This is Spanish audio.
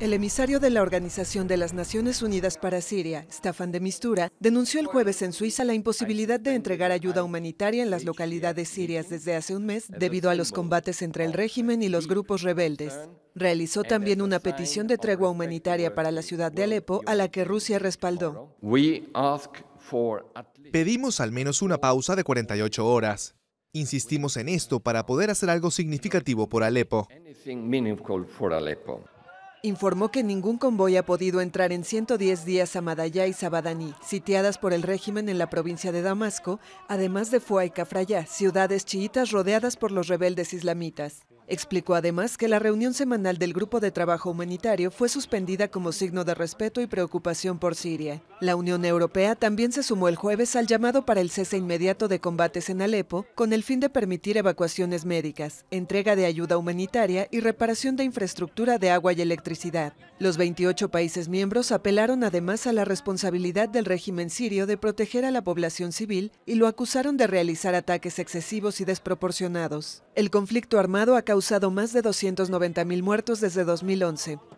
El emisario de la Organización de las Naciones Unidas para Siria, Staffan de Mistura, denunció el jueves en Suiza la imposibilidad de entregar ayuda humanitaria en las localidades sirias desde hace un mes debido a los combates entre el régimen y los grupos rebeldes. Realizó también una petición de tregua humanitaria para la ciudad de Alepo, a la que Rusia respaldó. Pedimos al menos una pausa de 48 horas. Insistimos en esto para poder hacer algo significativo por Alepo informó que ningún convoy ha podido entrar en 110 días a Madaya y Sabadaní, sitiadas por el régimen en la provincia de Damasco, además de Fua y Cafrayá, ciudades chiitas rodeadas por los rebeldes islamitas. Explicó además que la reunión semanal del Grupo de Trabajo Humanitario fue suspendida como signo de respeto y preocupación por Siria. La Unión Europea también se sumó el jueves al llamado para el cese inmediato de combates en Alepo, con el fin de permitir evacuaciones médicas, entrega de ayuda humanitaria y reparación de infraestructura de agua y electricidad. Los 28 países miembros apelaron además a la responsabilidad del régimen sirio de proteger a la población civil y lo acusaron de realizar ataques excesivos y desproporcionados. El conflicto armado acabó causado más de 290.000 muertos desde 2011.